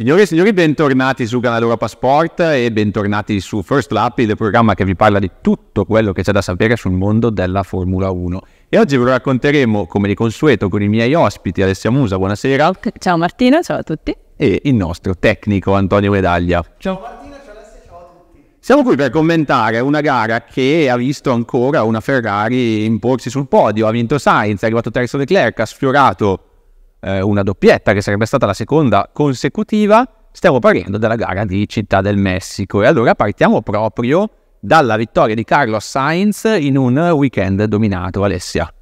Signore e signori, bentornati su Canale Europa Sport e bentornati su First Lap, il programma che vi parla di tutto quello che c'è da sapere sul mondo della Formula 1. E oggi ve lo racconteremo, come di consueto, con i miei ospiti. Alessia Musa, buonasera. Ciao Martino, ciao a tutti. E il nostro tecnico Antonio Medaglia. Ciao Martino, ciao Alessia, ciao a tutti. Siamo qui per commentare una gara che ha visto ancora una Ferrari imporsi sul podio. Ha vinto Sainz, è arrivato terzo Leclerc, ha sfiorato eh, una doppietta che sarebbe stata la seconda consecutiva, stiamo parlando della gara di Città del Messico. E allora partiamo proprio dalla vittoria di Carlos Sainz in un weekend dominato, Alessia.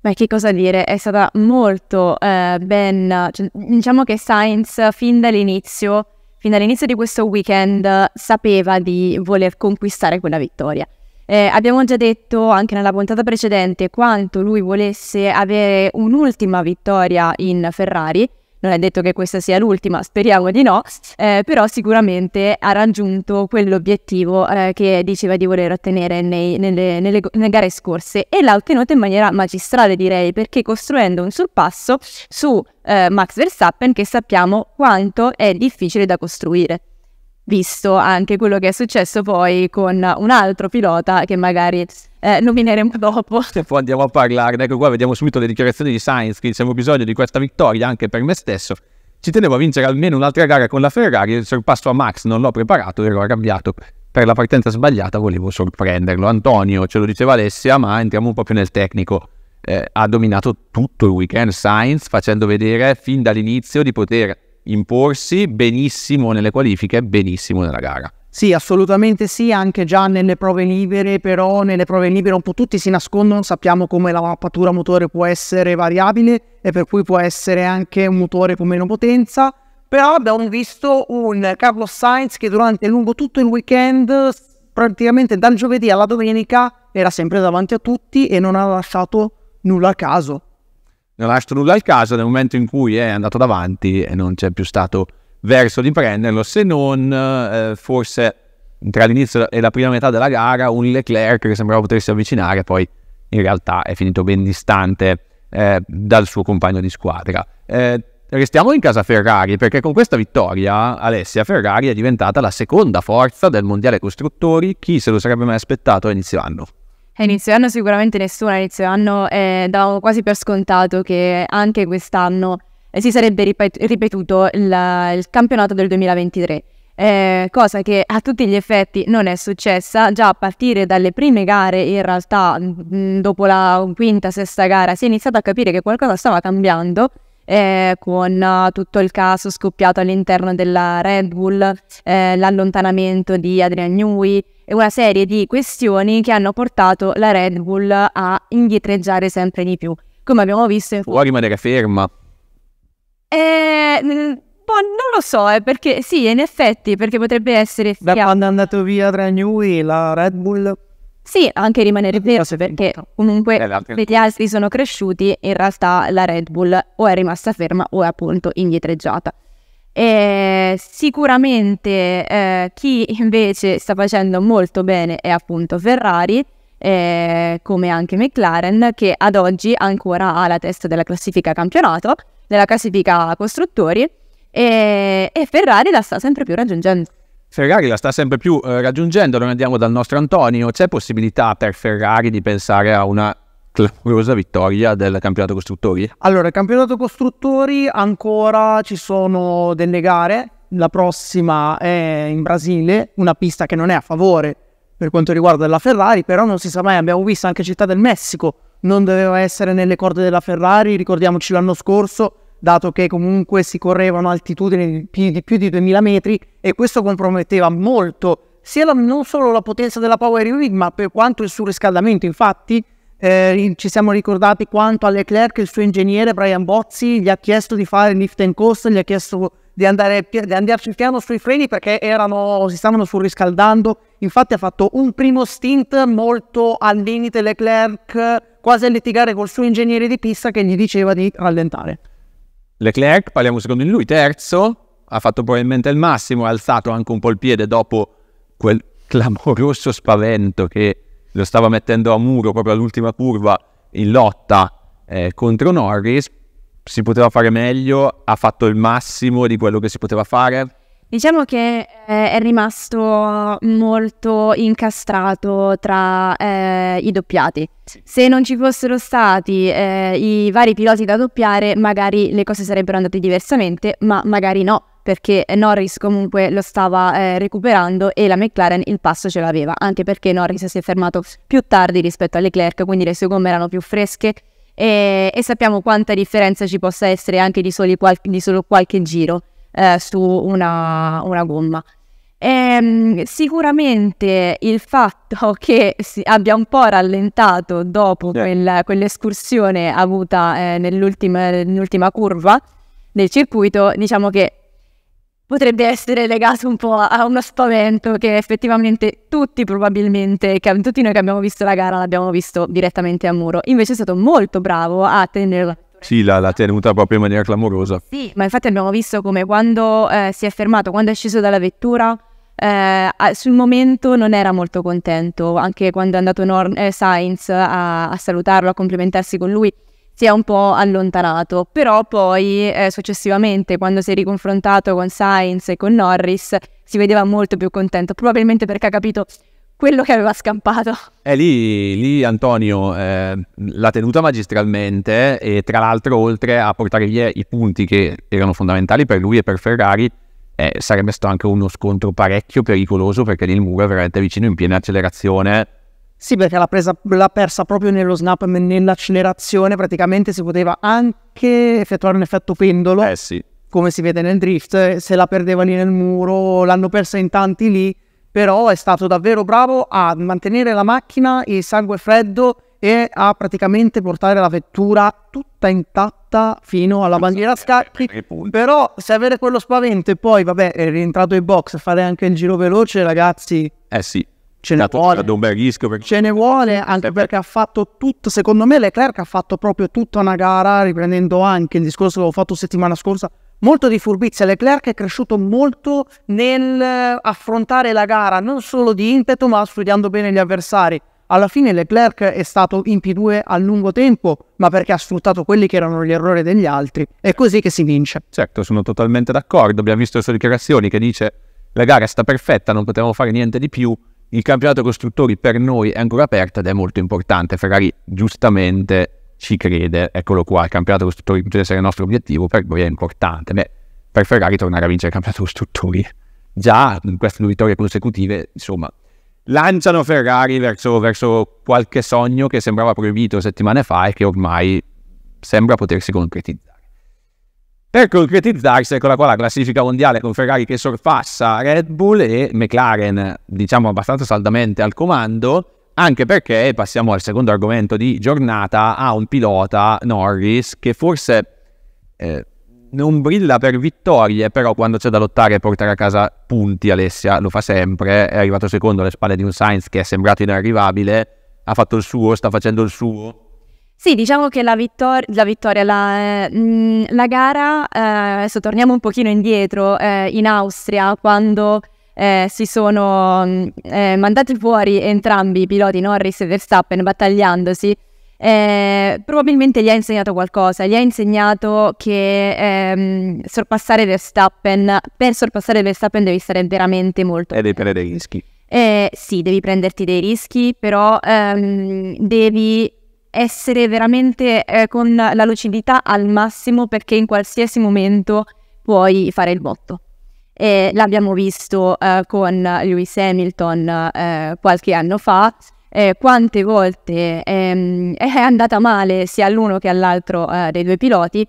Beh, che cosa dire, è stata molto eh, ben... Cioè, diciamo che Sainz fin dall'inizio, fin dall'inizio di questo weekend sapeva di voler conquistare quella vittoria. Eh, abbiamo già detto anche nella puntata precedente quanto lui volesse avere un'ultima vittoria in Ferrari. Non è detto che questa sia l'ultima, speriamo di no, eh, però sicuramente ha raggiunto quell'obiettivo eh, che diceva di voler ottenere nei, nelle, nelle, nelle, gare scorse e l'ha ottenuto in maniera magistrale direi, perché costruendo un sorpasso su eh, Max Verstappen che sappiamo quanto è difficile da costruire visto anche quello che è successo poi con un altro pilota che magari eh, nomineremo dopo. E poi andiamo a parlarne, ecco qua vediamo subito le dichiarazioni di Sainz che dice bisogno di questa vittoria anche per me stesso. Ci tenevo a vincere almeno un'altra gara con la Ferrari, il sorpasso a Max non l'ho preparato, ero arrabbiato per la partenza sbagliata, volevo sorprenderlo. Antonio ce lo diceva Alessia, ma entriamo un po' più nel tecnico. Eh, ha dominato tutto il weekend Sainz facendo vedere fin dall'inizio di poter imporsi benissimo nelle qualifiche, benissimo nella gara. Sì, assolutamente sì, anche già nelle prove libere, però nelle prove libere un po' tutti si nascondono, sappiamo come la mappatura motore può essere variabile e per cui può essere anche un motore con meno potenza, però abbiamo visto un Carlos Sainz che durante lungo tutto il weekend, praticamente dal giovedì alla domenica, era sempre davanti a tutti e non ha lasciato nulla a caso non lascio nulla al caso, nel momento in cui è andato davanti e non c'è più stato verso di prenderlo, se non eh, forse tra l'inizio e la prima metà della gara un Leclerc che sembrava potersi avvicinare, poi in realtà è finito ben distante eh, dal suo compagno di squadra. Eh, restiamo in casa Ferrari perché con questa vittoria Alessia Ferrari è diventata la seconda forza del Mondiale Costruttori, chi se lo sarebbe mai aspettato a inizio anno? A eh, inizio anno sicuramente nessuno, a inizio anno eh, davamo quasi per scontato che anche quest'anno eh, si sarebbe ripet- ripetuto il, il, campionato del 2023, eh, cosa che a tutti gli effetti non è successa, già a partire dalle prime gare in realtà mh, mm, dopo la quinta, sesta gara si è iniziato a capire che qualcosa stava cambiando eh, con eh, tutto il caso scoppiato all'interno della Red Bull, eh, l'allontanamento di Adrian Newey e una serie di questioni che hanno portato la Red Bull a indietreggiare sempre di più. Come abbiamo visto... Può rimanere ferma. Eh, Boh, non lo so, eh, perché sì, in effetti, perché potrebbe essere... Da quando è andato via Adrian Newey la Red Bull sì, anche rimanere vero perché comunque eh, gli altri sono cresciuti, in realtà la Red Bull o è rimasta ferma o è appunto indietreggiata. E sicuramente eh, chi invece sta facendo molto bene è appunto Ferrari, eh, come anche McLaren, che ad oggi ancora ha la testa della classifica campionato, della classifica costruttori, e, e Ferrari la sta sempre più raggiungendo. Ferrari la sta sempre più eh, raggiungendo, noi andiamo dal nostro Antonio, c'è possibilità per Ferrari di pensare a una clamorosa vittoria del campionato costruttori? Allora, il campionato costruttori ancora ci sono delle gare, la prossima è in Brasile, una pista che non è a favore per quanto riguarda la Ferrari, però non si sa mai, abbiamo visto anche Città del Messico, non doveva essere nelle corde della Ferrari, ricordiamoci l'anno scorso, dato che comunque si correvano altitudini di più di 2000 metri e questo comprometteva molto sia la, non solo la potenza della Power Unit ma per quanto il surriscaldamento. Infatti eh, ci siamo ricordati quanto a Leclerc il suo ingegnere Brian Bozzi gli ha chiesto di fare il lift and coast, gli ha chiesto di, andare, di andarci piano sui freni perché erano, si stavano surriscaldando. Infatti ha fatto un primo stint molto al limite Leclerc, quasi a litigare col suo ingegnere di pista che gli diceva di rallentare. Leclerc, parliamo secondo di lui, terzo, ha fatto probabilmente il massimo, ha alzato anche un po' il piede dopo quel clamoroso spavento che lo stava mettendo a muro proprio all'ultima curva in lotta eh, contro Norris, si poteva fare meglio, ha fatto il massimo di quello che si poteva fare, Diciamo che eh, è rimasto molto incastrato tra eh, i doppiati. Se non ci fossero stati eh, i vari piloti da doppiare, magari le cose sarebbero andate diversamente, ma magari no, perché Norris comunque lo stava eh, recuperando e la McLaren il passo ce l'aveva, anche perché Norris si è fermato più tardi rispetto alle Clerk, quindi le sue gomme erano più fresche e, e sappiamo quanta differenza ci possa essere anche di, qual- di solo qualche giro eh, su una, una gomma. E, ehm, sicuramente il fatto che abbia un po' rallentato dopo yeah. quel, quell'escursione avuta eh, nell'ultima, nell'ultima curva del circuito, diciamo che potrebbe essere legato un po' a uno spavento che effettivamente tutti probabilmente, che, tutti noi che abbiamo visto la gara l'abbiamo visto direttamente a muro. Invece è stato molto bravo a tenere sì, l'ha, l'ha, tenuta proprio in maniera clamorosa. Sì, ma infatti abbiamo visto come quando eh, si è fermato, quando è sceso dalla vettura, eh, sul momento non era molto contento, anche quando è andato Nor- eh, Sainz a, a, salutarlo, a complimentarsi con lui, si è un po' allontanato, però poi eh, successivamente quando si è riconfrontato con Sainz e con Norris si vedeva molto più contento, probabilmente perché ha capito quello che aveva scampato. E eh, lì, lì, Antonio eh, l'ha tenuta magistralmente e tra l'altro oltre a portare via i punti che erano fondamentali per lui e per Ferrari, eh, sarebbe stato anche uno scontro parecchio pericoloso perché lì il muro è veramente vicino in piena accelerazione. Sì, perché l'ha, presa, l'ha persa proprio nello snap, nell'accelerazione praticamente si poteva anche effettuare un effetto pendolo. Eh sì. Come si vede nel drift, se la perdeva lì nel muro, l'hanno persa in tanti lì però è stato davvero bravo a mantenere la macchina il sangue freddo e a praticamente portare la vettura tutta intatta fino alla bandiera a scacchi. Però se avere quello spavento e poi, vabbè, è rientrato in box, fare anche il giro veloce, ragazzi. Eh sì. Ce ne vuole. Un bel rischio perché... Ce ne vuole anche perché ha fatto tutto, secondo me Leclerc ha fatto proprio tutta una gara, riprendendo anche il discorso che avevo fatto settimana scorsa, Molto di furbizia, Leclerc è cresciuto molto nel eh, affrontare la gara, non solo di impeto, ma studiando bene gli avversari. Alla fine Leclerc è stato in P2 a lungo tempo, ma perché ha sfruttato quelli che erano gli errori degli altri. È così che si vince. Certo, sono totalmente d'accordo. Abbiamo visto le sue dichiarazioni che dice la gara sta perfetta, non potevamo fare niente di più. Il campionato costruttori per noi è ancora aperto ed è molto importante. Ferrari giustamente ci crede, eccolo qua, il campionato costruttori potrebbe essere il nostro obiettivo, per noi è importante. Beh, per Ferrari tornare a vincere il campionato costruttori. Già in queste due vittorie consecutive, insomma, lanciano Ferrari verso, verso qualche sogno che sembrava proibito settimane fa e che ormai sembra potersi concretizzare. Per concretizzarsi, eccola qua la classifica mondiale con Ferrari che sorpassa Red Bull e McLaren, diciamo abbastanza saldamente al comando anche perché passiamo al secondo argomento di giornata, a un pilota Norris che forse eh, non brilla per vittorie, però quando c'è da lottare e portare a casa punti Alessia lo fa sempre, è arrivato secondo alle spalle di un Sainz che è sembrato inarrivabile, ha fatto il suo, sta facendo il suo. Sì, diciamo che la, vittor- la vittoria, la, eh, mm, la gara, eh, adesso torniamo un pochino indietro, eh, in Austria quando eh, si sono mm, eh, mandati fuori entrambi i piloti Norris e Verstappen battagliandosi, eh, probabilmente gli ha insegnato qualcosa, gli ha insegnato che ehm, sorpassare Verstappen, per sorpassare Verstappen devi stare veramente molto... E devi prendere dei rischi. Eh, sì, devi prenderti dei rischi, però ehm, devi essere veramente eh, con la lucidità al massimo perché in qualsiasi momento puoi fare il botto e l'abbiamo visto eh, con Lewis Hamilton eh, qualche anno fa. Eh, quante volte ehm, è andata male sia all'uno che all'altro eh, dei due piloti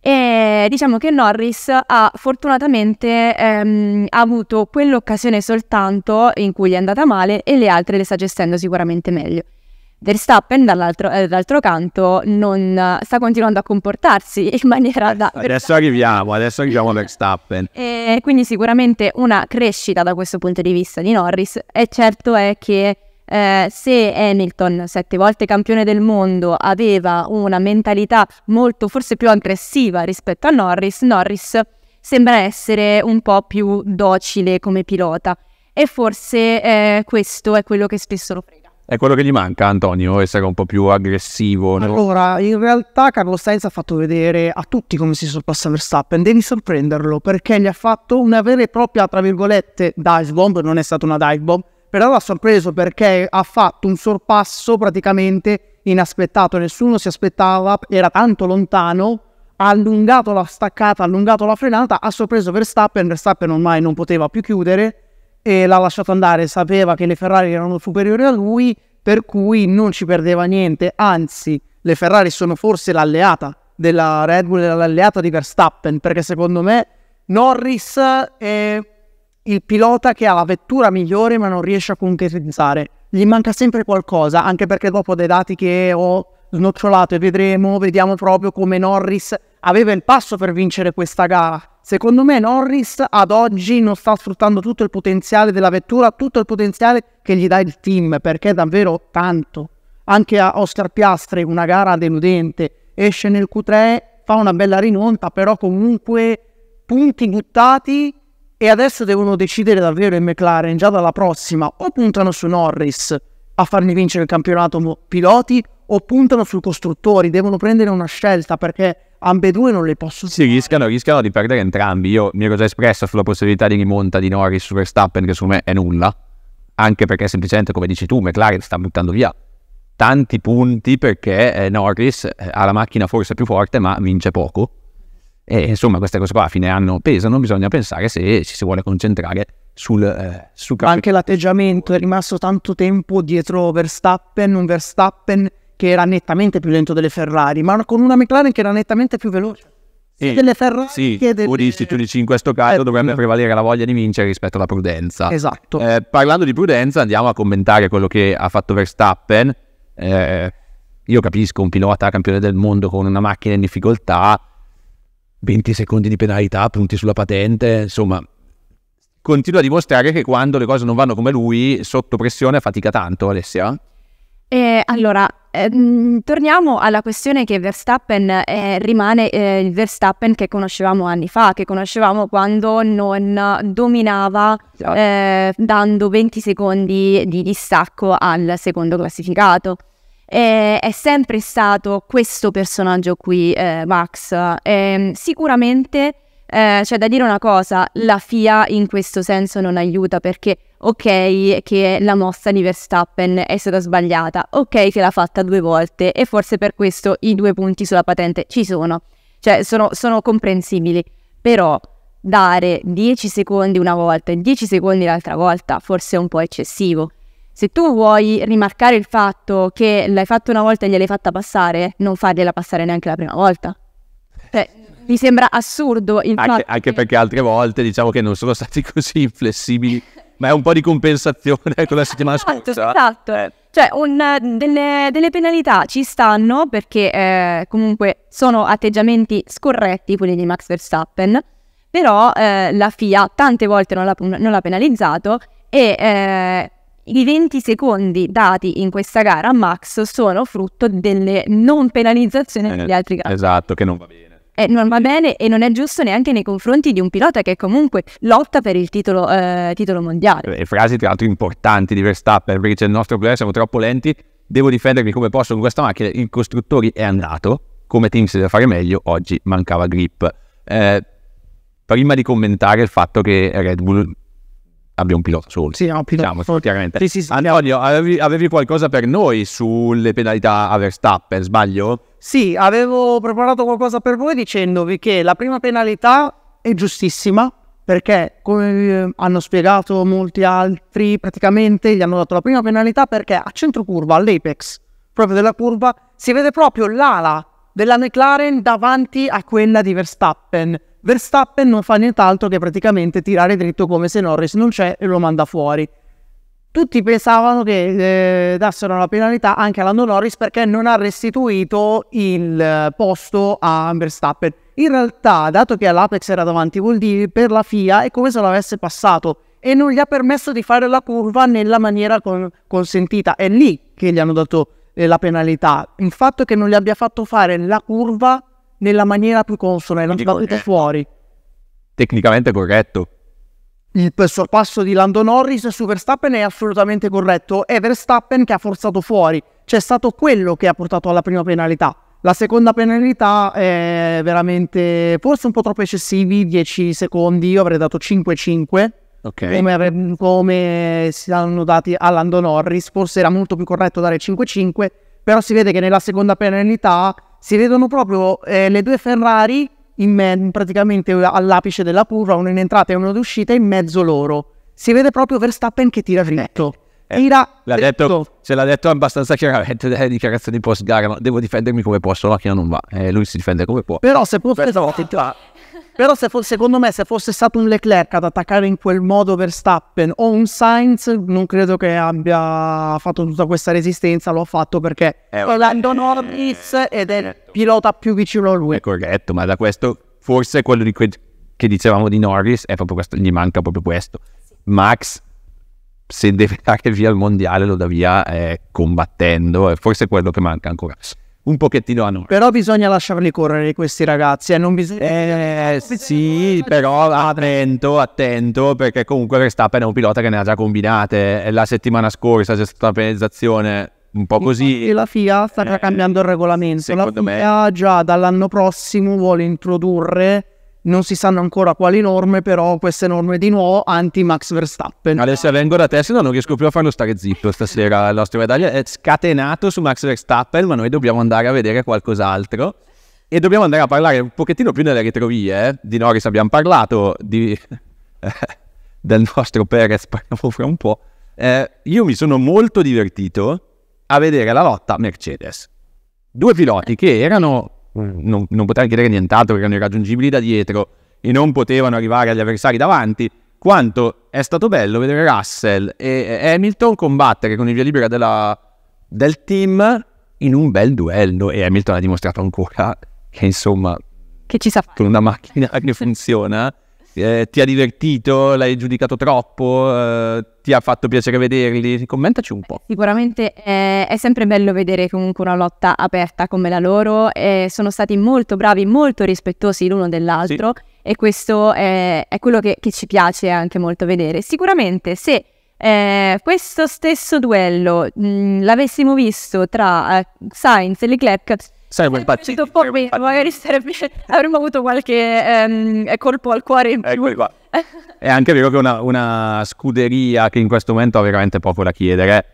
e diciamo che Norris ha fortunatamente ehm, avuto quell'occasione soltanto in cui gli è andata male e le altre le sta gestendo sicuramente meglio. Verstappen, dall'altro, eh, dall'altro, canto, non eh, sta continuando a comportarsi in maniera da... Adesso arriviamo, adesso arriviamo a Verstappen. e quindi sicuramente una crescita da questo punto di vista di Norris. E certo è che eh, se Hamilton, sette volte campione del mondo, aveva una mentalità molto, forse più aggressiva rispetto a Norris, Norris sembra essere un po' più docile come pilota. E forse eh, questo è quello che spesso lo frega. È quello che gli manca Antonio, essere un po' più aggressivo. No? Allora, in realtà Carlo Sainz ha fatto vedere a tutti come si sorpassa Verstappen, devi sorprenderlo perché gli ha fatto una vera e propria, tra virgolette, dive bomb, non è stata una dive bomb, però l'ha sorpreso perché ha fatto un sorpasso praticamente inaspettato, nessuno si aspettava, era tanto lontano, ha allungato la staccata, ha allungato la frenata, ha sorpreso Verstappen, Verstappen ormai non poteva più chiudere e l'ha lasciato andare, sapeva che le Ferrari erano superiori a lui, per cui non ci perdeva niente, anzi le Ferrari sono forse l'alleata della Red Bull e l'alleata di Verstappen, perché secondo me Norris è il pilota che ha la vettura migliore ma non riesce a concretizzare. Gli manca sempre qualcosa, anche perché dopo dei dati che ho snocciolato e vedremo, vediamo proprio come Norris aveva il passo per vincere questa gara, Secondo me Norris ad oggi non sta sfruttando tutto il potenziale della vettura, tutto il potenziale che gli dà il team, perché davvero tanto. Anche a Oscar Piastre, una gara deludente, esce nel Q3, fa una bella rinonta, però comunque punti buttati e adesso devono decidere davvero in McLaren già dalla prossima, o puntano su Norris a fargli vincere il campionato piloti o puntano sui costruttori, devono prendere una scelta perché ambedue non le posso fare. Sì, rischiano, rischiano, di perdere entrambi. Io mi ero già espresso sulla possibilità di rimonta di Norris su Verstappen, che secondo me è nulla, anche perché semplicemente, come dici tu, McLaren sta buttando via tanti punti perché eh, Norris eh, ha la macchina forse più forte, ma vince poco. E insomma, queste cose qua a fine anno pesano, bisogna pensare se ci si vuole concentrare sul, eh, sul Anche l'atteggiamento è rimasto tanto tempo dietro Verstappen, un Verstappen che era nettamente più lento delle Ferrari, ma con una McLaren che era nettamente più veloce. Sì, delle Ferrari sì, che delle... Puristici in questo caso eh, dovrebbe prevalere la voglia di vincere rispetto alla prudenza. Esatto. Eh, parlando di prudenza andiamo a commentare quello che ha fatto Verstappen. Eh, io capisco un pilota campione del mondo con una macchina in difficoltà, 20 secondi di penalità, punti sulla patente, insomma, continua a dimostrare che quando le cose non vanno come lui, sotto pressione fatica tanto, Alessia. Eh, allora, Ehm, torniamo alla questione che Verstappen eh, rimane eh, il Verstappen che conoscevamo anni fa, che conoscevamo quando non dominava esatto. eh, dando 20 secondi di distacco al secondo classificato. E è sempre stato questo personaggio qui, eh, Max. Ehm, sicuramente eh, c'è da dire una cosa, la FIA in questo senso non aiuta perché ok che la mossa di Verstappen è stata sbagliata, ok che l'ha fatta due volte e forse per questo i due punti sulla patente ci sono, cioè sono, sono comprensibili, però dare 10 secondi una volta e 10 secondi l'altra volta forse è un po' eccessivo. Se tu vuoi rimarcare il fatto che l'hai fatto una volta e gliel'hai fatta passare, non fargliela passare neanche la prima volta. Cioè, mi sembra assurdo. Infatti... Anche, anche perché altre volte diciamo che non sono stati così inflessibili, ma è un po' di compensazione con la settimana esatto, scorsa. Esatto, cioè un, delle, delle, penalità ci stanno perché eh, comunque sono atteggiamenti scorretti quelli di Max Verstappen, però eh, la FIA tante volte non l'ha, non l'ha penalizzato e eh, i 20 secondi dati in questa gara a Max sono frutto delle non penalizzazioni degli eh, altri gara. Esatto, che non va bene eh, non va bene e non è giusto neanche nei confronti di un pilota che comunque lotta per il titolo, eh, titolo mondiale. E eh, frasi tra l'altro importanti di Verstappen, perché c'è il nostro problema, siamo troppo lenti, devo difendermi come posso con questa macchina, il costruttore è andato, come team si deve fare meglio, oggi mancava grip. Eh, prima di commentare il fatto che Red Bull abbia un pilota solo. Sì, ha un pilota diciamo, Chiaramente. Sì, sì, sì. Antonio, avevi, avevi, qualcosa per noi sulle penalità a Verstappen, sbaglio? Sì, avevo preparato qualcosa per voi dicendovi che la prima penalità è giustissima perché, come eh, hanno spiegato molti altri, praticamente gli hanno dato la prima penalità perché a centro curva, all'apex proprio della curva, si vede proprio l'ala della McLaren davanti a quella di Verstappen Verstappen non fa nient'altro che praticamente tirare dritto come se Norris non c'è e lo manda fuori. Tutti pensavano che eh, dassero la penalità anche a Lando Norris perché non ha restituito il posto a Verstappen. In realtà, dato che all'Apex era davanti vuol dire per la FIA è come se lo avesse passato e non gli ha permesso di fare la curva nella maniera con- consentita. È lì che gli hanno dato eh, la penalità. Il fatto che non gli abbia fatto fare la curva nella maniera più consona e l'ha detto fuori. Tecnicamente corretto. Il sorpasso di Lando Norris su Verstappen è assolutamente corretto. È Verstappen che ha forzato fuori. C'è stato quello che ha portato alla prima penalità. La seconda penalità è veramente forse un po' troppo eccessivi, 10 secondi, io avrei dato 5-5. Okay. Come, come, si hanno dati a Lando Norris, forse era molto più corretto dare 5-5, però si vede che nella seconda penalità si vedono proprio eh, le due Ferrari in me- praticamente all'apice della curva, una in entrata e una in uscita, in mezzo loro. Si vede proprio Verstappen che tira dritto. Eh, eh tira l'ha dritto. Detto, se l'ha detto abbastanza chiaramente nelle dichiarazioni post gara, devo difendermi come posso, la macchina non va. Eh, lui si difende come può. Però se può, però, però se fosse, secondo me se fosse stato un Leclerc ad attaccare in quel modo Verstappen o un Sainz, non credo che abbia fatto tutta questa resistenza, lo fatto perché è eh, Orlando Norris eh, ed è il certo. pilota più vicino a lui. È corretto, ecco, ma da questo forse quello di que- che dicevamo di Norris è proprio questo, gli manca proprio questo. Max se deve andare via al mondiale lo dà via eh, combattendo, è forse quello che manca ancora un pochettino a noi. Però bisogna lasciarli correre questi ragazzi e eh? non bisogna... Eh, sì, eh, sì però attento, attento, perché comunque Verstappen è un pilota che ne ha già combinate. La settimana scorsa c'è stata una penalizzazione un po' così. E la FIA sta eh, cambiando il regolamento. La FIA me... già dall'anno prossimo vuole introdurre non si sanno ancora quali norme, però queste norme di nuovo anti-Max Verstappen. Adesso vengo da te, se no non riesco più a farlo stare zitto stasera. Il nostro medaglia è scatenato su Max Verstappen, ma noi dobbiamo andare a vedere qualcos'altro. E dobbiamo andare a parlare un pochettino più delle retrovie. Eh. Di Norris abbiamo parlato, di, eh, del nostro Perez parliamo fra un po'. Eh, io mi sono molto divertito a vedere la lotta Mercedes. Due piloti che erano non, non poteva chiedere nient'altro perché erano irraggiungibili da dietro e non potevano arrivare agli avversari davanti, quanto è stato bello vedere Russell e Hamilton combattere con il via libera della, del team in un bel duello e Hamilton ha dimostrato ancora che insomma che ci sa fare. con una macchina che funziona eh, ti ha divertito? L'hai giudicato troppo? Eh, ti ha fatto piacere vederli? Commentaci un po'. Sicuramente eh, è sempre bello vedere comunque una lotta aperta come la loro. sono stati molto bravi, molto rispettosi l'uno dell'altro sì. e questo è, è quello che, che, ci piace anche molto vedere. Sicuramente se eh, questo stesso duello mh, mm, l'avessimo visto tra eh, Sainz e Leclerc siamo impazziti. Un magari sarebbe, avremmo avuto qualche ehm, eh, colpo al cuore in ecco, più. qua. È anche vero che una, una, scuderia che in questo momento ha veramente poco da chiedere,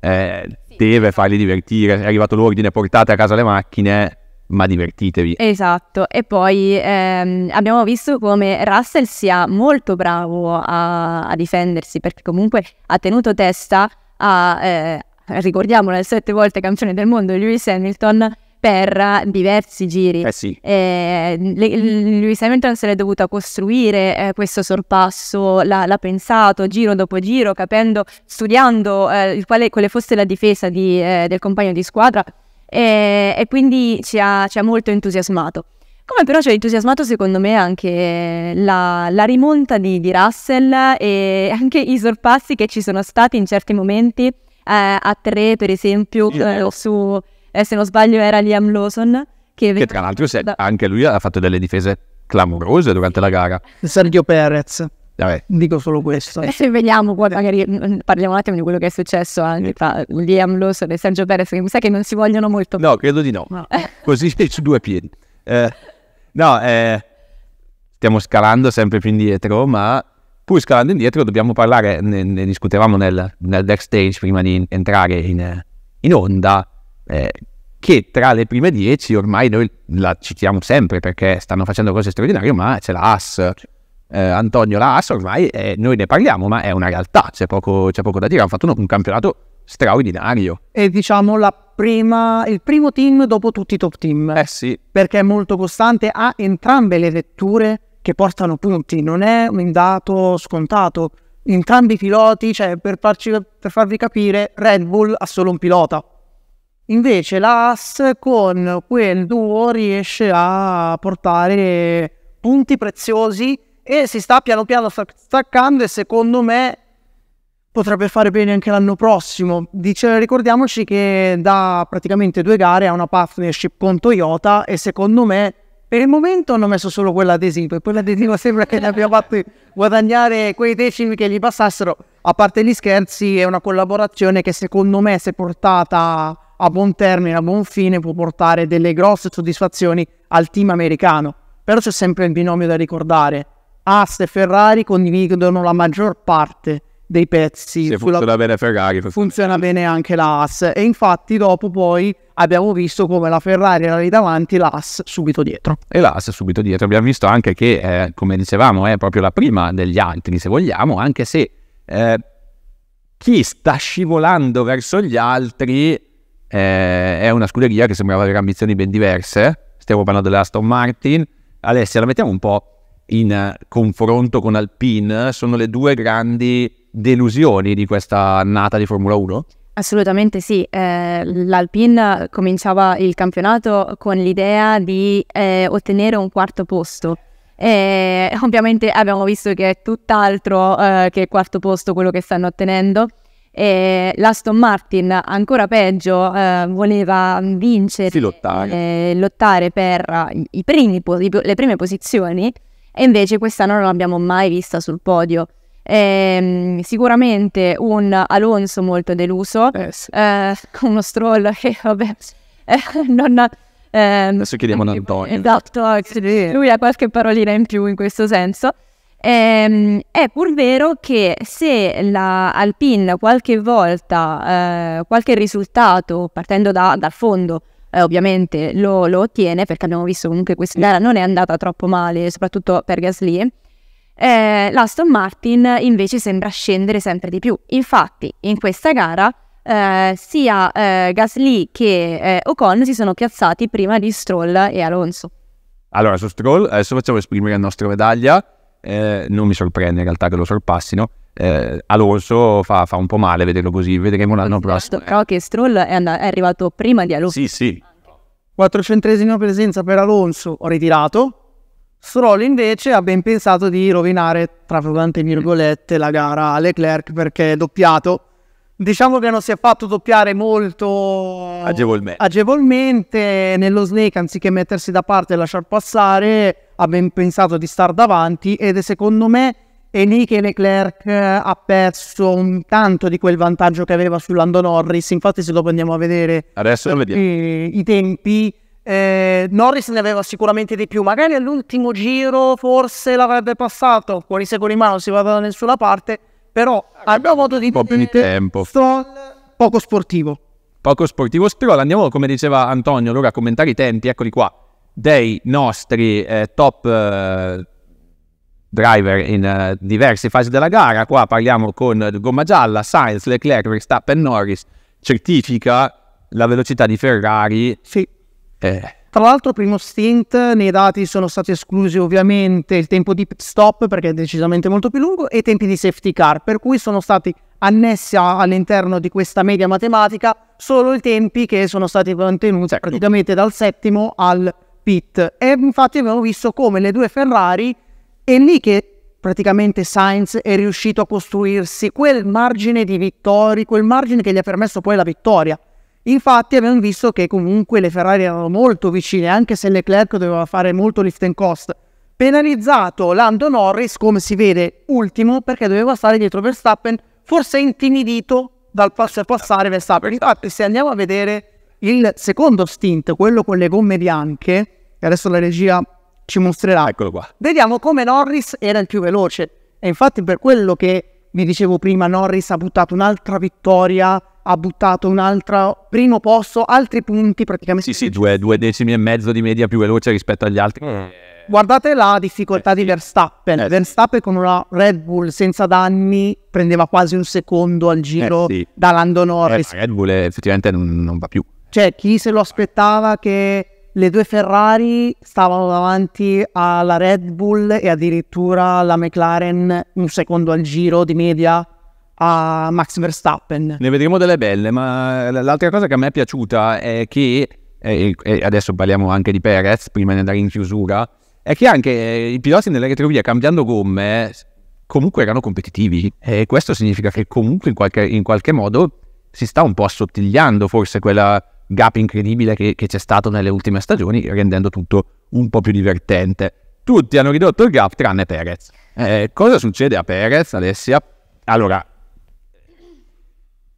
eh, sì. deve farli divertire. È arrivato l'ordine, portate a casa le macchine, ma divertitevi. Esatto, e poi ehm, abbiamo visto come Russell sia molto bravo a, a difendersi, perché comunque ha tenuto testa a, eh, ricordiamolo, il sette volte campione del mondo Lewis Hamilton, per diversi giri. Eh sì. eh, Lewis Hamilton se l'è dovuta costruire eh, questo sorpasso, l'ha, l'ha, pensato giro dopo giro, capendo, studiando eh, quale, quale, fosse la difesa di, eh, del compagno di squadra e, quindi ci ha, ci ha, molto entusiasmato. Come però ci ha entusiasmato secondo me anche la, la rimonta di, di, Russell e anche i sorpassi che ci sono stati in certi momenti eh, a tre per esempio su eh, se non sbaglio era Liam Lawson. Che, che tra l'altro da... anche lui ha fatto delle difese clamorose durante la gara. Sergio Perez. Vabbè. Dico solo questo. Adesso eh, vediamo, magari mm, parliamo un attimo di quello che è successo anche tra Liam Lawson e Sergio Perez, che mi sa che non si vogliono molto. No, credo di no. no. Così su due piedi. Eh, no, eh, stiamo scalando sempre più indietro, ma pur scalando indietro dobbiamo parlare, ne, ne discutevamo nel, nel backstage prima di entrare in, in onda, eh, che tra le prime 10 ormai noi la citiamo sempre perché stanno facendo cose straordinarie, ma c'è la AS, eh, Antonio la AS ormai eh, noi ne parliamo, ma è una realtà, c'è poco, c'è poco da dire, hanno fatto un, un campionato straordinario. E diciamo prima, il primo team dopo tutti i top team. Eh sì. Perché è molto costante, ha entrambe le vetture che portano punti, non è un dato scontato. Entrambi i piloti, cioè per, farci, per farvi capire, Red Bull ha solo un pilota, Invece l'AS con quel duo riesce a portare punti preziosi e si sta piano piano staccando e secondo me potrebbe fare bene anche l'anno prossimo. Dice, ricordiamoci che da praticamente due gare ha una partnership con Toyota e secondo me per il momento hanno messo solo quella adesiva e quella adesiva sembra che ne abbia fatto guadagnare quei decimi che gli passassero. A parte gli scherzi, è una collaborazione che secondo me si è portata a buon termine, a buon fine, può portare delle grosse soddisfazioni al team americano. Però c'è sempre il binomio da ricordare. Haas e Ferrari condividono la maggior parte dei pezzi. Se funziona sulla... bene Ferrari. Funziona bene anche la Haas. E infatti dopo poi abbiamo visto come la Ferrari era lì davanti, la Haas subito dietro. E la Haas subito dietro. Abbiamo visto anche che, eh, come dicevamo, è proprio la prima degli altri, se vogliamo, anche se eh, chi sta scivolando verso gli altri eh, è una scuderia che sembrava avere ambizioni ben diverse, stiamo parlando dell'Aston Martin, Alessia la mettiamo un po' in eh, confronto con Alpine, sono le due grandi delusioni di questa annata di Formula 1? Assolutamente sì, eh, l'Alpine cominciava il campionato con l'idea di eh, ottenere un quarto posto. E ovviamente abbiamo visto che è tutt'altro eh, che il quarto posto quello che stanno ottenendo. E L'Aston Martin, ancora peggio, eh, voleva vincere, sì, lottare. Eh, lottare. per i primi, le prime posizioni e invece quest'anno non l'abbiamo mai vista sul podio. Eh, sicuramente un Alonso molto deluso, yes. eh, eh uno Stroll che vabbè, eh, non ha... Ehm, Adesso chiediamo ad Antonio. Esatto, lui ha qualche parolina in più in questo senso. Ehm, è pur vero che se la Alpine qualche volta eh, qualche risultato partendo da, dal fondo eh, ovviamente lo, lo, ottiene perché abbiamo visto comunque questa gara non è andata troppo male soprattutto per Gasly eh, l'Aston Martin invece sembra scendere sempre di più infatti in questa gara eh, sia eh, Gasly che eh, Ocon si sono piazzati prima di Stroll e Alonso allora su Stroll adesso facciamo esprimere la nostra medaglia eh, non mi sorprende in realtà che lo sorpassino. Eh, all'orso fa, fa, un po' male vederlo così, vedremo l'anno prossimo. Però certo. che Stroll è, and- è arrivato prima di Alonso. Sì, sì. 400 presenza per Alonso, ho ritirato. Stroll invece ha ben pensato di rovinare, tra tante virgolette, la gara a Leclerc perché è doppiato. Diciamo che non si è fatto doppiare molto agevolmente. agevolmente nello snake, anziché mettersi da parte e lasciar passare, ha ben pensato di stare davanti ed è secondo me è lì che Leclerc eh, ha perso un tanto di quel vantaggio che aveva su Lando Norris. Infatti, se dopo andiamo a vedere eh, i tempi, eh, Norris ne aveva sicuramente di più. Magari all'ultimo giro forse l'avrebbe passato. Cuori secoli in mano si va da nessuna parte. Però abbiamo avuto di un po' più di tempo. Stroll poco sportivo. Poco sportivo, Stroll. Andiamo, come diceva Antonio, allora a commentare i tempi. Eccoli qua dei nostri eh, top eh, driver in eh, diverse fasi della gara. Qua parliamo con eh, gomma gialla, Sainz, Leclerc, Verstappen, Norris. Certifica la velocità di Ferrari. Sì. Eh. Tra l'altro, primo stint nei dati sono stati esclusi ovviamente il tempo di pit stop perché è decisamente molto più lungo e i tempi di safety car, per cui sono stati annessi all'interno di questa media matematica solo i tempi che sono stati contenuti certo. praticamente dal settimo al pit e infatti abbiamo visto come le due Ferrari è lì che praticamente Sainz è riuscito a costruirsi quel margine di vittoria, quel margine che gli ha permesso poi la vittoria. Infatti abbiamo visto che comunque le Ferrari erano molto vicine, anche se Leclerc doveva fare molto lift and cost. Penalizzato Lando Norris, come si vede, ultimo, perché doveva stare dietro Verstappen, forse intimidito dal passare Verstappen. Infatti se andiamo a vedere il secondo stint, quello con le gomme bianche, che adesso la regia ci mostrerà. Eccolo qua. Vediamo come Norris era il più veloce. E infatti per quello che vi dicevo prima, Norris ha buttato un'altra vittoria, ha buttato un altro primo posto, altri punti praticamente. Sì, sì, due, due, decimi e mezzo di media più veloce rispetto agli altri. Mm. Guardate la difficoltà eh, di Verstappen. Eh, Verstappen con una Red Bull senza danni prendeva quasi un secondo al giro eh, sì. da Lando eh, Norris. Eh, Red Bull effettivamente non, non va più. Cioè, chi se lo aspettava che le due Ferrari stavano davanti alla Red Bull e addirittura la McLaren un secondo al giro di media a Max Verstappen. Ne vedremo delle belle, ma l'altra cosa che a me è piaciuta è che, e adesso parliamo anche di Perez prima di andare in chiusura, è che anche eh, i piloti nelle retrovie cambiando gomme comunque erano competitivi e questo significa che comunque in qualche, in qualche modo si sta un po' assottigliando forse quella gap incredibile che, che c'è stato nelle ultime stagioni, rendendo tutto un po' più divertente. Tutti hanno ridotto il gap tranne Perez. Eh, cosa succede a Perez, Alessia? Allora,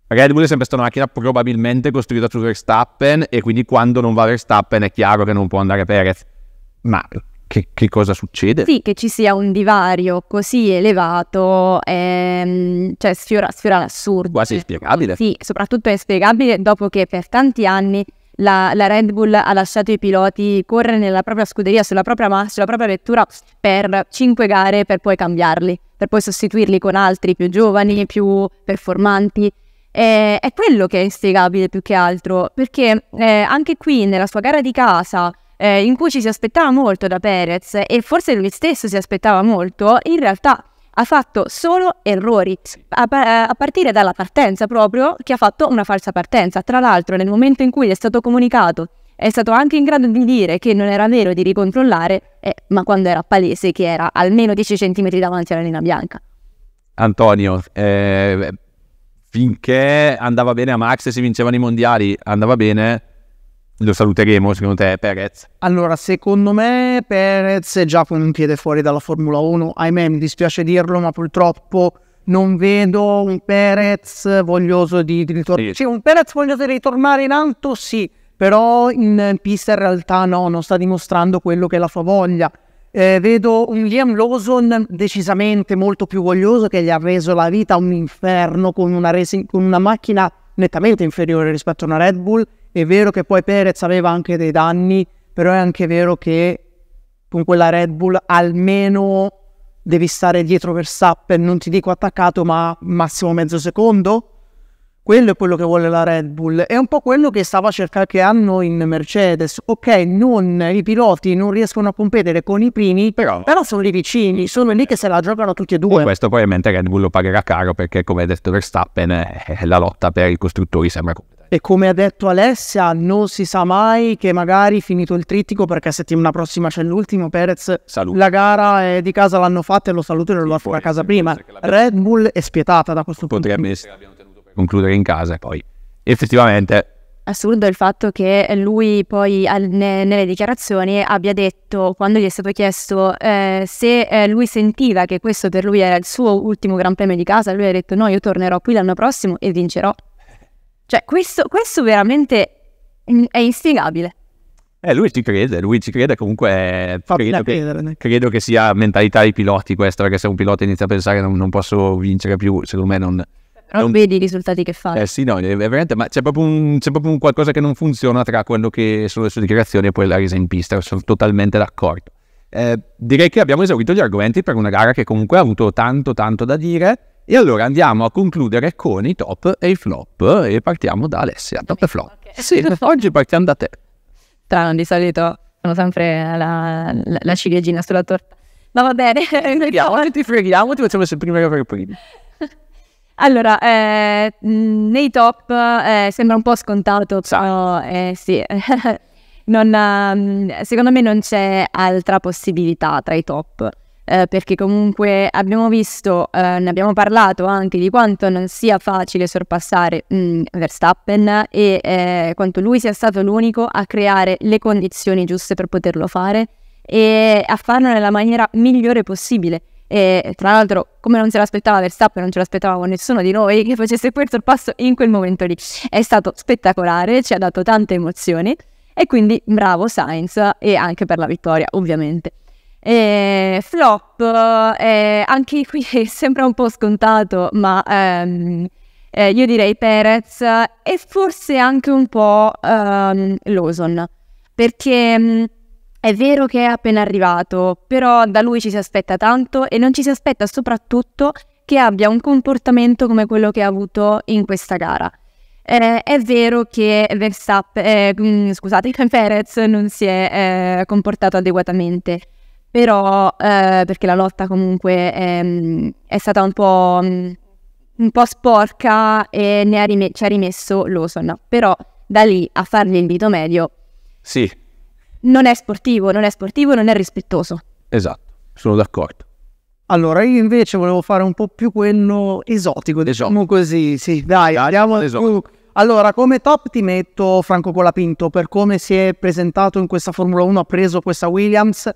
Red Bull è sempre stata una macchina probabilmente costruita su Verstappen e quindi quando non va Verstappen è chiaro che non può andare Perez. Ma che, che, cosa succede? Sì, che ci sia un divario così elevato, ehm, cioè sfiora, sfiora l'assurdo. Quasi inspiegabile. Sì, soprattutto è inspiegabile dopo che per tanti anni la, la, Red Bull ha lasciato i piloti correre nella propria scuderia, sulla propria, sulla propria vettura per cinque gare per poi cambiarli, per poi sostituirli con altri più giovani, più performanti. Eh, è quello che è inspiegabile più che altro, perché eh, anche qui nella sua gara di casa eh, in cui ci si aspettava molto da Perez e forse lui stesso si aspettava molto, in realtà ha fatto solo errori, a, eh, a, partire dalla partenza proprio, che ha fatto una falsa partenza. Tra l'altro nel momento in cui gli è stato comunicato è stato anche in grado di dire che non era vero di ricontrollare, eh, ma quando era palese che era almeno 10 cm davanti alla linea bianca. Antonio, eh, finché andava bene a Max e si vincevano i mondiali, andava bene, lo saluteremo secondo te Perez? Allora, secondo me Perez è già con un piede fuori dalla Formula 1, ahimè mi dispiace dirlo, ma purtroppo non vedo un Perez voglioso di, di ritornare. Sì. Cioè, un Perez voglioso di ritornare in alto, sì, però in pista in realtà no, non sta dimostrando quello che è la sua voglia. Eh, vedo un Liam Lawson decisamente molto più voglioso che gli ha reso la vita un inferno con una, racing, con una macchina nettamente inferiore rispetto a una Red Bull è vero che poi Perez aveva anche dei danni, però è anche vero che con quella Red Bull almeno devi stare dietro Verstappen, non ti dico attaccato, ma massimo mezzo secondo. Quello è quello che vuole la Red Bull. È un po' quello che stava cercando che hanno in Mercedes. Ok, non, i piloti non riescono a competere con i primi, però, però sono lì vicini, sono lì che se la giocano tutti e due. E questo probabilmente Red Bull lo pagherà caro perché, come ha detto Verstappen, eh, la lotta per i costruttori sembra completamente e come ha detto Alessia, non si sa mai che magari finito il trittico, perché settimana prossima c'è l'ultimo, Perez, Salute. la gara di casa l'hanno fatta e lo saluto e lo porto a casa prima. Red Bull è spietata da questo Potrebbe punto Potrebbe essere concludere in casa e poi effettivamente assurdo il fatto che lui poi al, ne, nelle dichiarazioni abbia detto, quando gli è stato chiesto eh, se eh, lui sentiva che questo per lui era il suo ultimo Gran Premio di casa, lui ha detto no, io tornerò qui l'anno prossimo e vincerò. Cioè, questo, questo veramente mm, è inspiegabile. Eh, lui ci crede, lui ci crede comunque, eh, credo che, credo che, sia mentalità dei piloti questa, perché se un pilota inizia a pensare non, non posso vincere più, secondo me non... Però non... vedi i risultati che fa. Eh sì, no, è veramente, ma c'è proprio, un, c'è proprio un qualcosa che non funziona tra quello che sono le sue dichiarazioni e poi la resa in pista, sono totalmente d'accordo. Eh, direi che abbiamo esaurito gli argomenti per una gara che comunque ha avuto tanto tanto da dire. E allora andiamo a concludere con i top e i flop e partiamo da Alessia, top e flop. Okay. Sì, oggi partiamo da te. Strano, di solito sono sempre la, la, la ciliegina sulla torta. Ma va bene. Vediamo, ti freghiamo, ti facciamo sempre prima per primi. Allora, eh, nei top eh, sembra un po' scontato, però eh, sì, non, secondo me non c'è altra possibilità tra i top eh, perché comunque abbiamo visto, eh, ne abbiamo parlato anche di quanto non sia facile sorpassare mh, mm, Verstappen e eh, quanto lui sia stato l'unico a creare le condizioni giuste per poterlo fare e a farlo nella maniera migliore possibile. E tra l'altro, come non se l'aspettava Verstappen, non ce l'aspettava nessuno di noi che facesse quel sorpasso in quel momento lì. È stato spettacolare, ci ha dato tante emozioni. E quindi bravo Sainz e anche per la vittoria, ovviamente. Eh, flop, eh, anche qui sembra un po' scontato, ma ehm, eh, io direi Perez e forse anche un po' ehm, Lawson, perché mh, mm, è vero che è appena arrivato, però da lui ci si aspetta tanto e non ci si aspetta soprattutto che abbia un comportamento come quello che ha avuto in questa gara. Eh, è vero che Verstappen, eh, mm, scusate, Perez non si è eh, comportato adeguatamente, però eh, perché la lotta comunque è, mm, è stata un po', mm, un po', sporca e ne ha rime- ci ha rimesso Lawson, però da lì a fargli il dito medio sì. non è sportivo, non è sportivo, non è rispettoso. Esatto, sono d'accordo. Allora, io invece volevo fare un po' più quello esotico, diciamo così. Sì, dai, dai andiamo. allora, come top ti metto Franco Colapinto per come si è presentato in questa Formula 1, ha preso questa Williams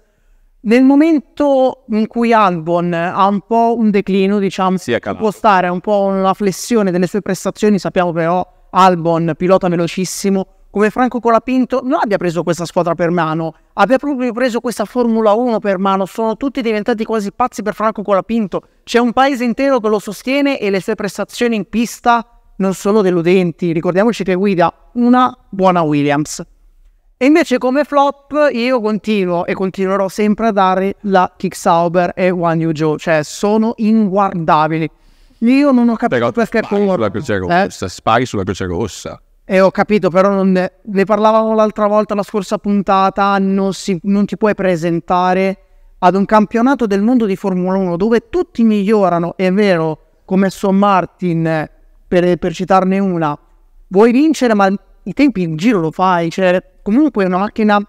nel momento in cui Albon ha un po' un declino, diciamo, sì, può stare un po' una flessione delle sue prestazioni, sappiamo però Albon, pilota velocissimo, come Franco Colapinto, non abbia preso questa squadra per mano, abbia proprio preso questa Formula 1 per mano, sono tutti diventati quasi pazzi per Franco Colapinto, c'è un paese intero che lo sostiene e le sue prestazioni in pista non sono deludenti, ricordiamoci che guida una buona Williams, e invece come flop io continuo e continuerò sempre a dare la Kicksauber e One Yu Joe, cioè sono inguardabili. Io non ho capito però perché spari con... Eh? sulla croce rossa, eh? spari sulla croce rossa. E ho capito, però non ne... ne parlavamo l'altra volta, la scorsa puntata, non, si... non ti puoi presentare ad un campionato del mondo di Formula 1 dove tutti migliorano, è vero, come Son Martin, per, per citarne una, vuoi vincere, ma i tempi in giro lo fai, cioè comunque una macchina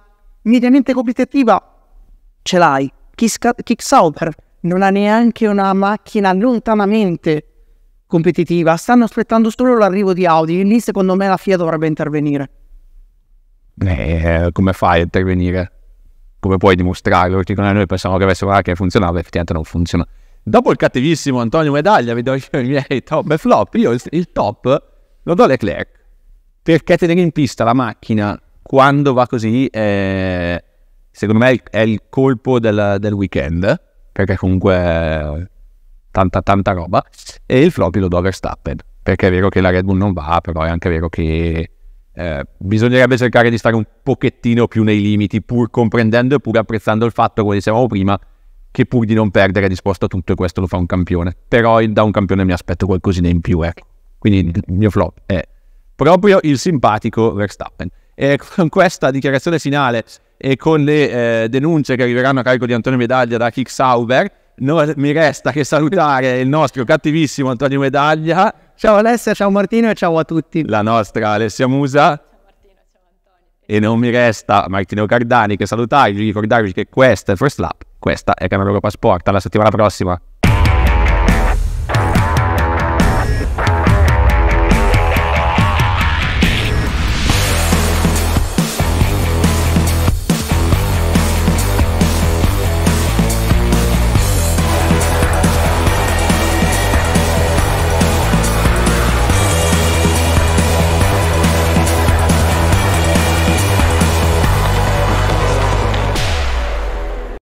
mediamente competitiva ce l'hai. Kicksauber non ha neanche una macchina lontanamente competitiva, stanno aspettando solo l'arrivo di Audi e lì secondo me la FIA dovrebbe intervenire. Eh, come fai a intervenire? Come puoi dimostrarlo? Perché noi pensavamo che avesse una macchina che funzionava, effettivamente non funziona. Dopo il cattivissimo Antonio Medaglia, vedo i miei top e flop. Io il, il top lo do a Leclerc perché tenere in pista la macchina quando va così, è, secondo me, è il colpo del, del weekend, perché comunque tanta tanta roba, e il floppy lo do a Verstappen, perché è vero che la Red Bull non va, però è anche vero che eh, bisognerebbe cercare di stare un pochettino più nei limiti, pur comprendendo e pur apprezzando il fatto, come dicevamo prima, che pur di non perdere è disposto a tutto e questo lo fa un campione. Però da un campione mi aspetto qualcosina in più, ecco. Quindi il mio flop è proprio il simpatico Verstappen. E con questa dichiarazione finale e con le eh, denunce che arriveranno a carico di Antonio Medaglia da Kick Sauber, non mi resta che salutare il nostro cattivissimo Antonio Medaglia. Ciao Alessia, ciao Martino e ciao a tutti. La nostra Alessia Musa. Ciao Martino, ciao Antonio. E non mi resta Martino Cardani che salutarvi, ricordarvi che questa è First Lap, questa è Camera Europa Sport. Alla settimana prossima.